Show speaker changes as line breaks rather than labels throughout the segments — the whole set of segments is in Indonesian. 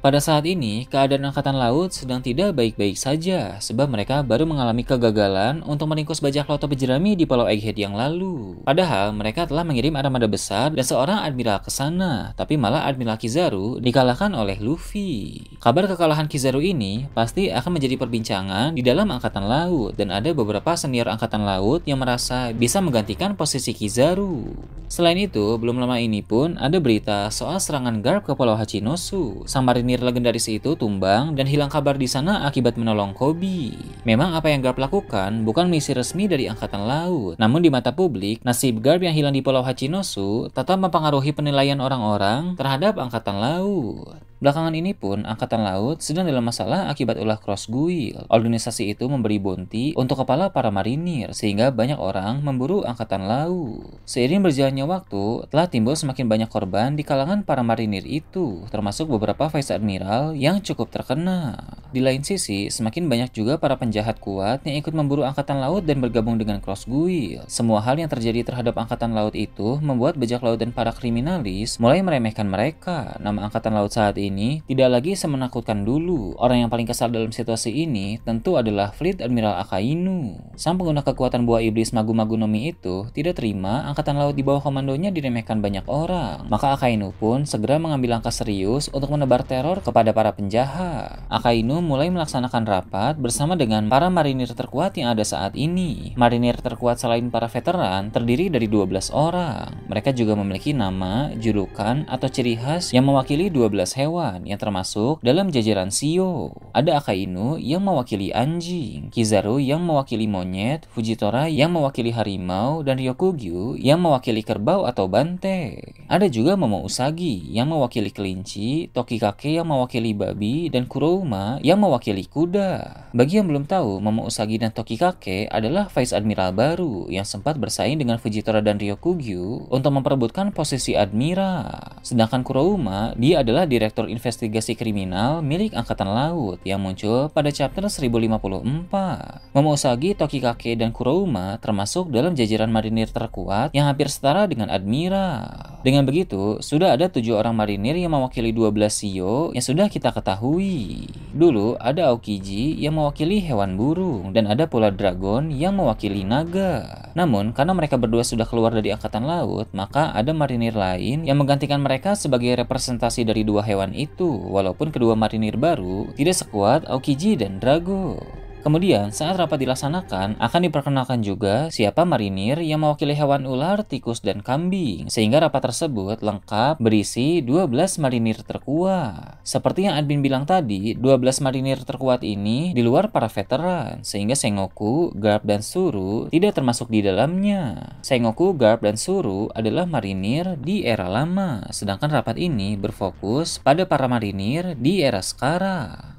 Pada saat ini, keadaan Angkatan Laut sedang tidak baik-baik saja sebab mereka baru mengalami kegagalan untuk meringkus bajak laut pejerami di Pulau Egghead yang lalu. Padahal mereka telah mengirim armada besar dan seorang admiral ke sana, tapi malah Admiral Kizaru dikalahkan oleh Luffy. Kabar kekalahan Kizaru ini pasti akan menjadi perbincangan di dalam Angkatan Laut dan ada beberapa senior Angkatan Laut yang merasa bisa menggantikan posisi Kizaru. Selain itu, belum lama ini pun ada berita soal serangan Garp ke Pulau Hachinosu. Samarin Mimir legendaris itu tumbang dan hilang kabar di sana akibat menolong Kobi. Memang apa yang Garp lakukan bukan misi resmi dari Angkatan Laut. Namun di mata publik, nasib Garp yang hilang di Pulau Hachinosu tetap mempengaruhi penilaian orang-orang terhadap Angkatan Laut. Belakangan ini pun, Angkatan Laut sedang dalam masalah akibat ulah Cross Guild. Organisasi itu memberi bonti untuk kepala para marinir, sehingga banyak orang memburu Angkatan Laut. Seiring berjalannya waktu, telah timbul semakin banyak korban di kalangan para marinir itu, termasuk beberapa Vice Admiral yang cukup terkenal. Di lain sisi, semakin banyak juga para penjahat kuat yang ikut memburu angkatan laut dan bergabung dengan Cross Guild. Semua hal yang terjadi terhadap angkatan laut itu membuat bajak laut dan para kriminalis mulai meremehkan mereka. Nama angkatan laut saat ini tidak lagi semenakutkan dulu. Orang yang paling kesal dalam situasi ini tentu adalah Fleet Admiral Akainu. Sang pengguna kekuatan buah iblis Magu-Magu Nomi itu tidak terima angkatan laut di bawah komandonya diremehkan banyak orang. Maka Akainu pun segera mengambil langkah serius untuk menebar teror kepada para penjahat. Akainu mulai melaksanakan rapat bersama dengan para marinir terkuat yang ada saat ini. Marinir terkuat selain para veteran terdiri dari 12 orang. Mereka juga memiliki nama, julukan, atau ciri khas yang mewakili 12 hewan yang termasuk dalam jajaran Sio. E ada Akainu yang mewakili anjing, Kizaru yang mewakili monyet, Fujitora yang mewakili harimau, dan Ryokugyu yang mewakili kerbau atau bante. Ada juga Momo Usagi yang mewakili kelinci, Tokikake yang mewakili babi, dan Kurouma yang yang mewakili kuda. Bagi yang belum tahu, Momo Usagi dan Tokikake adalah Vice Admiral baru yang sempat bersaing dengan Fujitora dan Ryokugyu untuk memperebutkan posisi Admiral. Sedangkan Kurouma, dia adalah Direktur Investigasi Kriminal milik Angkatan Laut yang muncul pada chapter 1054. Momo Usagi, Tokikake, dan Kurouma termasuk dalam jajaran marinir terkuat yang hampir setara dengan Admiral. Dengan begitu, sudah ada tujuh orang marinir yang mewakili 12 sio e yang sudah kita ketahui. Dulu dulu ada Aokiji yang mewakili hewan burung dan ada pula dragon yang mewakili naga. Namun karena mereka berdua sudah keluar dari angkatan laut, maka ada marinir lain yang menggantikan mereka sebagai representasi dari dua hewan itu walaupun kedua marinir baru tidak sekuat Aokiji dan Dragon. Kemudian, saat rapat dilaksanakan, akan diperkenalkan juga siapa marinir yang mewakili hewan ular, tikus, dan kambing, sehingga rapat tersebut lengkap berisi 12 marinir terkuat. Seperti yang admin bilang tadi, 12 marinir terkuat ini di luar para veteran, sehingga Sengoku, Garp, dan Suru tidak termasuk di dalamnya. Sengoku, Garp, dan Suru adalah marinir di era lama, sedangkan rapat ini berfokus pada para marinir di era sekarang.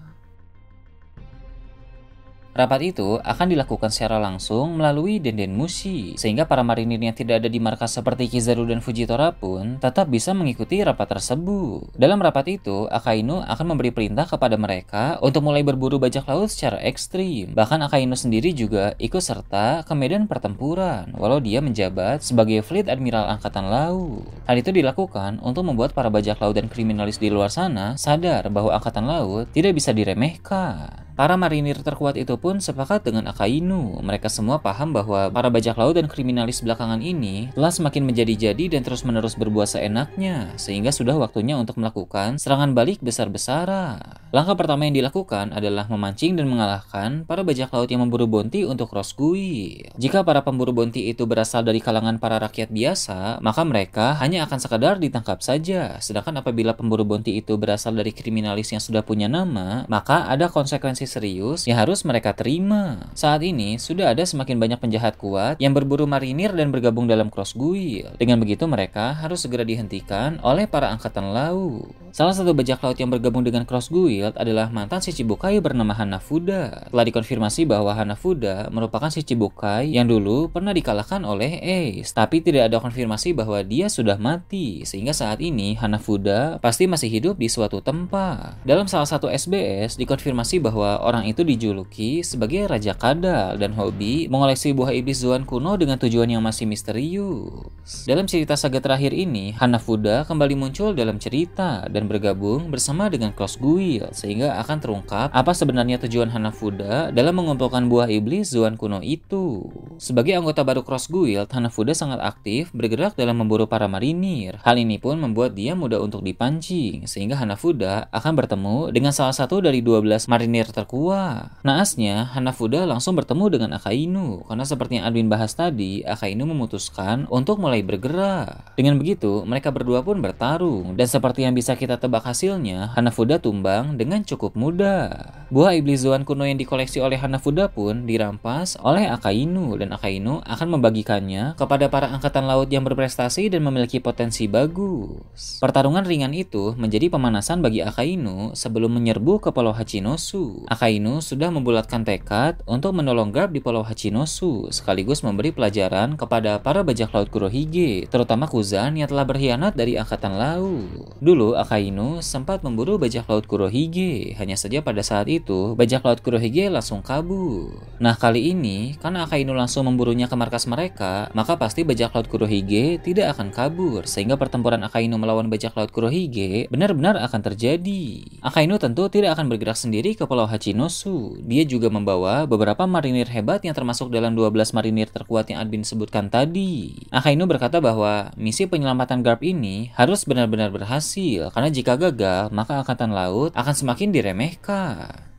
Rapat itu akan dilakukan secara langsung melalui Denden musi, sehingga para marinir yang tidak ada di markas seperti Kizaru dan Fujitora pun tetap bisa mengikuti rapat tersebut. Dalam rapat itu, Akainu akan memberi perintah kepada mereka untuk mulai berburu bajak laut secara ekstrim. Bahkan Akainu sendiri juga ikut serta ke medan pertempuran, walau dia menjabat sebagai Fleet Admiral Angkatan Laut. Hal itu dilakukan untuk membuat para bajak laut dan kriminalis di luar sana sadar bahwa Angkatan Laut tidak bisa diremehkan. Para marinir terkuat itu pun sepakat dengan Akainu. Mereka semua paham bahwa para bajak laut dan kriminalis belakangan ini telah semakin menjadi-jadi dan terus-menerus berbuat seenaknya, sehingga sudah waktunya untuk melakukan serangan balik besar-besaran. Langkah pertama yang dilakukan adalah memancing dan mengalahkan para bajak laut yang memburu bonti untuk Rosgui. Jika para pemburu bonti itu berasal dari kalangan para rakyat biasa, maka mereka hanya akan sekadar ditangkap saja. Sedangkan apabila pemburu bonti itu berasal dari kriminalis yang sudah punya nama, maka ada konsekuensi serius yang harus mereka terima. Saat ini, sudah ada semakin banyak penjahat kuat yang berburu marinir dan bergabung dalam cross guild. Dengan begitu, mereka harus segera dihentikan oleh para angkatan laut. Salah satu bajak laut yang bergabung dengan Cross Guild adalah mantan Shichibukai bernama Hanafuda. Telah dikonfirmasi bahwa Hanafuda merupakan Shichibukai yang dulu pernah dikalahkan oleh Ace, tapi tidak ada konfirmasi bahwa dia sudah mati, sehingga saat ini Hanafuda pasti masih hidup di suatu tempat. Dalam salah satu SBS dikonfirmasi bahwa orang itu dijuluki sebagai Raja Kadal dan hobi mengoleksi buah iblis Zuan kuno dengan tujuan yang masih misterius. Dalam cerita saga terakhir ini, Hanafuda kembali muncul dalam cerita dan bergabung bersama dengan Cross Guild sehingga akan terungkap apa sebenarnya tujuan Hanafuda dalam mengumpulkan buah iblis Zuan kuno itu. Sebagai anggota baru Cross Guild, Hanafuda sangat aktif bergerak dalam memburu para marinir. Hal ini pun membuat dia mudah untuk dipancing sehingga Hanafuda akan bertemu dengan salah satu dari 12 marinir terkuak. Naasnya, Hanafuda langsung bertemu dengan Akainu karena seperti yang Adwin bahas tadi, Akainu memutuskan untuk mulai bergerak. Dengan begitu, mereka berdua pun bertarung dan seperti yang bisa kita tebak hasilnya, Hanafuda tumbang dengan cukup mudah. Buah iblis Zoan kuno yang dikoleksi oleh Hanafuda pun dirampas oleh Akainu dan Akainu akan membagikannya kepada para angkatan laut yang berprestasi dan memiliki potensi bagus. Pertarungan ringan itu menjadi pemanasan bagi Akainu sebelum menyerbu ke Pulau Hachinosu. Akainu sudah membulatkan tekad untuk menolong Garp di Pulau Hachinosu, sekaligus memberi pelajaran kepada para bajak laut Kurohige, terutama Kuzan yang telah berkhianat dari Angkatan Laut. Dulu Akainu sempat memburu bajak laut Kurohige, hanya saja pada saat itu bajak laut Kurohige langsung kabur. Nah kali ini, karena Akainu langsung memburunya ke markas mereka, maka pasti bajak laut Kurohige tidak akan kabur, sehingga pertempuran Akainu melawan bajak laut Kurohige benar-benar akan terjadi. Akainu tentu tidak akan bergerak sendiri ke Pulau Hachinosu Hachinosu. Dia juga membawa beberapa marinir hebat yang termasuk dalam 12 marinir terkuat yang admin sebutkan tadi. Akainu berkata bahwa misi penyelamatan Garp ini harus benar-benar berhasil karena jika gagal maka angkatan laut akan semakin diremehkan.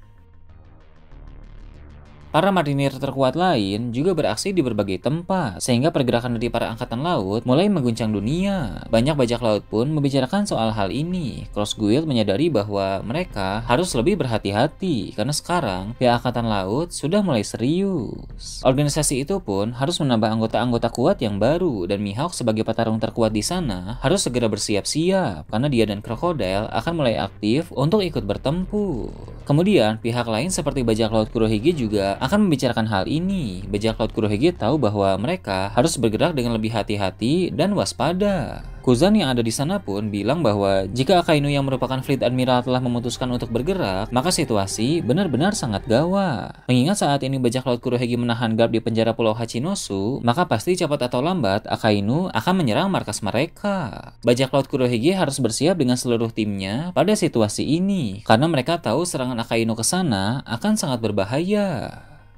Para marinir terkuat lain juga beraksi di berbagai tempat, sehingga pergerakan dari para angkatan laut mulai mengguncang dunia. Banyak bajak laut pun membicarakan soal hal ini. Cross Guild menyadari bahwa mereka harus lebih berhati-hati, karena sekarang pihak angkatan laut sudah mulai serius. Organisasi itu pun harus menambah anggota-anggota kuat yang baru, dan Mihawk sebagai petarung terkuat di sana harus segera bersiap-siap, karena dia dan Crocodile akan mulai aktif untuk ikut bertempur. Kemudian, pihak lain seperti bajak laut Kurohige juga akan membicarakan hal ini. Bajak laut Kurohige tahu bahwa mereka harus bergerak dengan lebih hati-hati dan waspada. Kuzan yang ada di sana pun bilang bahwa jika Akainu yang merupakan fleet admiral telah memutuskan untuk bergerak, maka situasi benar-benar sangat gawat. Mengingat saat ini bajak laut Kurohige menahan garp di penjara Pulau Hachinosu, maka pasti cepat atau lambat Akainu akan menyerang markas mereka. Bajak laut Kurohige harus bersiap dengan seluruh timnya pada situasi ini, karena mereka tahu serangan Akainu ke sana akan sangat berbahaya.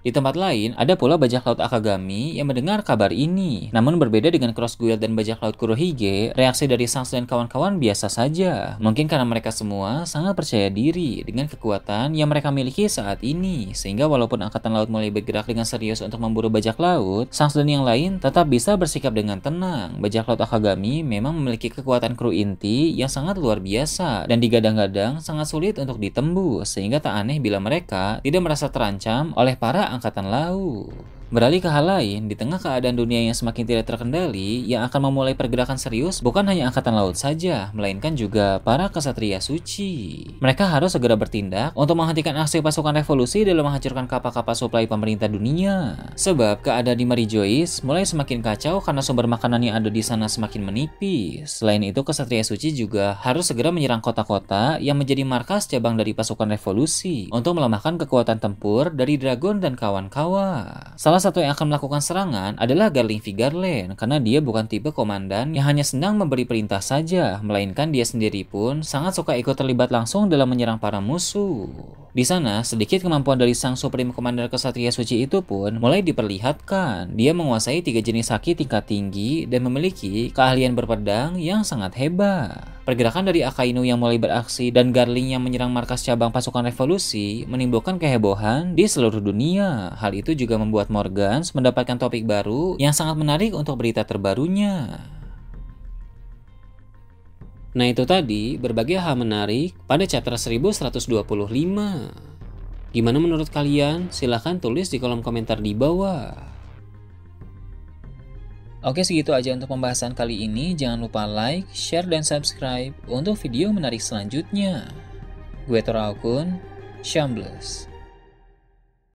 Di tempat lain, ada pula bajak laut Akagami yang mendengar kabar ini. Namun berbeda dengan Cross Guild dan bajak laut Kurohige, reaksi dari Sans dan kawan-kawan biasa saja. Mungkin karena mereka semua sangat percaya diri dengan kekuatan yang mereka miliki saat ini. Sehingga walaupun Angkatan Laut mulai bergerak dengan serius untuk memburu bajak laut, Sans dan yang lain tetap bisa bersikap dengan tenang. Bajak laut Akagami memang memiliki kekuatan kru inti yang sangat luar biasa dan digadang-gadang sangat sulit untuk ditembus. Sehingga tak aneh bila mereka tidak merasa terancam oleh para Angkatan Laut. Beralih ke hal lain, di tengah keadaan dunia yang semakin tidak terkendali, yang akan memulai pergerakan serius bukan hanya angkatan laut saja, melainkan juga para kesatria suci. Mereka harus segera bertindak untuk menghentikan aksi pasukan revolusi dalam menghancurkan kapal-kapal suplai pemerintah dunia. Sebab keadaan di Joyce mulai semakin kacau karena sumber makanan yang ada di sana semakin menipis. Selain itu, kesatria suci juga harus segera menyerang kota-kota yang menjadi markas cabang dari pasukan revolusi untuk melemahkan kekuatan tempur dari Dragon dan kawan-kawan. Salah satu yang akan melakukan serangan adalah Garling Vigarlen karena dia bukan tipe komandan yang hanya senang memberi perintah saja, melainkan dia sendiri pun sangat suka ikut terlibat langsung dalam menyerang para musuh. Di sana, sedikit kemampuan dari sang Supreme Commander Kesatria Suci itu pun mulai diperlihatkan. Dia menguasai tiga jenis haki tingkat tinggi dan memiliki keahlian berpedang yang sangat hebat. Pergerakan dari Akainu yang mulai beraksi dan Garling yang menyerang markas cabang pasukan revolusi menimbulkan kehebohan di seluruh dunia. Hal itu juga membuat Morgan mendapatkan topik baru yang sangat menarik untuk berita terbarunya. Nah itu tadi berbagai hal menarik pada chapter 1125. Gimana menurut kalian? Silahkan tulis di kolom komentar di bawah. Oke segitu aja untuk pembahasan kali ini, jangan lupa like, share, dan subscribe untuk video menarik selanjutnya. Gue Tora Akun, Shambles.